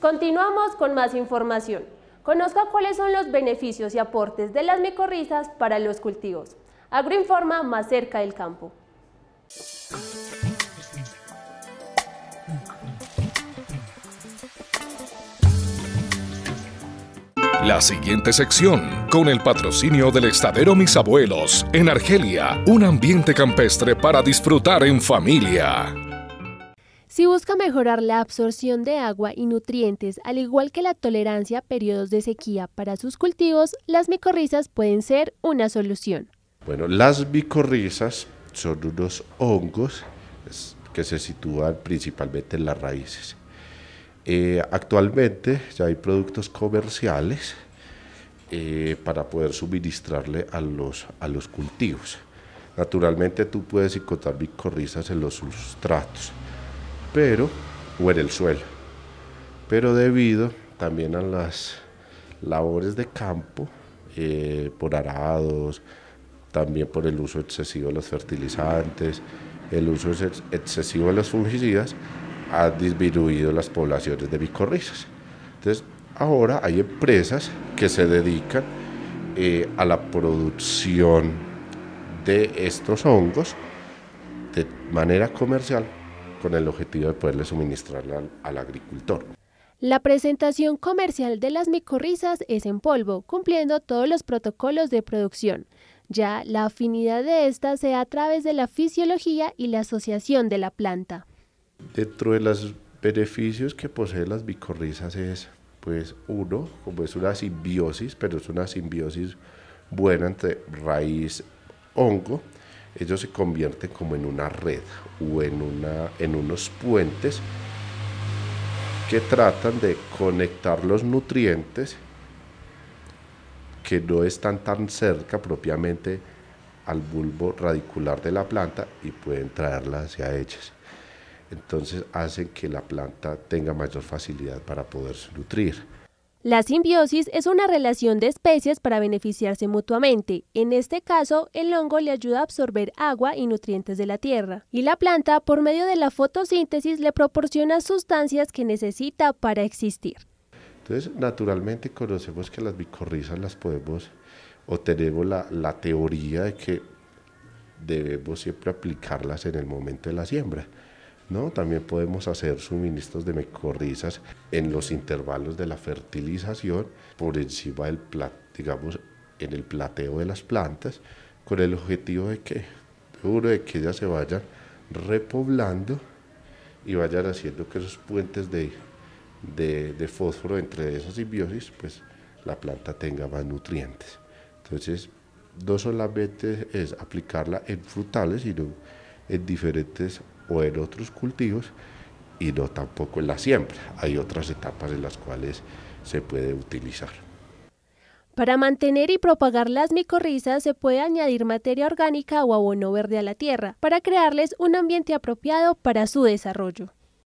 Continuamos con más información. Conozca cuáles son los beneficios y aportes de las micorrizas para los cultivos. Agroinforma más cerca del campo. La siguiente sección, con el patrocinio del Estadero Mis Abuelos, en Argelia, un ambiente campestre para disfrutar en familia. Si busca mejorar la absorción de agua y nutrientes, al igual que la tolerancia a periodos de sequía para sus cultivos, las micorrizas pueden ser una solución. Bueno, las micorrizas son unos hongos que se sitúan principalmente en las raíces. Eh, actualmente ya hay productos comerciales eh, para poder suministrarle a los, a los cultivos. Naturalmente tú puedes encontrar micorrizas en los sustratos pero, o en el suelo. Pero debido también a las labores de campo, eh, por arados, también por el uso excesivo de los fertilizantes, el uso excesivo de los fungicidas, ha disminuido las poblaciones de micorrizas. Entonces, ahora hay empresas que se dedican eh, a la producción de estos hongos de manera comercial con el objetivo de poderle suministrarla al, agricultor. La presentación comercial de las micorrizas es en polvo, cumpliendo todos los protocolos de producción. Ya la afinidad de esta se da a través de la fisiología y la asociación de la planta. Dentro de los beneficios que poseen las micorrizas es, pues uno, como es una simbiosis, pero es una simbiosis buena entre raíz-hongo, ellos se convierten como en una red o en, una, unos puentes que tratan de conectar los nutrientes que no están tan cerca propiamente al bulbo radicular de la planta y pueden traerla hacia ellas. Entonces hacen que la planta tenga mayor facilidad para poderse nutrir. La simbiosis es una relación de especies para beneficiarse mutuamente. En este caso, el hongo le ayuda a absorber agua y nutrientes de la tierra, y la planta, por medio de la fotosíntesis, le proporciona sustancias que necesita para existir. Entonces, naturalmente conocemos que las micorrizas las podemos, o tenemos la, la teoría de que debemos siempre aplicarlas en el momento de la siembra. ¿no? También podemos hacer suministros de mecorrizas en los intervalos de la fertilización por encima del, digamos, en el plateo de las plantas con el objetivo de que, de que ellas se vayan repoblando y vayan haciendo que esos puentes de, de, fósforo entre esas simbiosis, pues la planta tenga más nutrientes. Entonces, no solamente es aplicarla en frutales, sino en diferentes o en otros cultivos y no tampoco en la siembra. Hay otras etapas en las cuales se puede utilizar. Para mantener y propagar las micorrizas se puede añadir materia orgánica o abono verde a la tierra para crearles un ambiente apropiado para su desarrollo.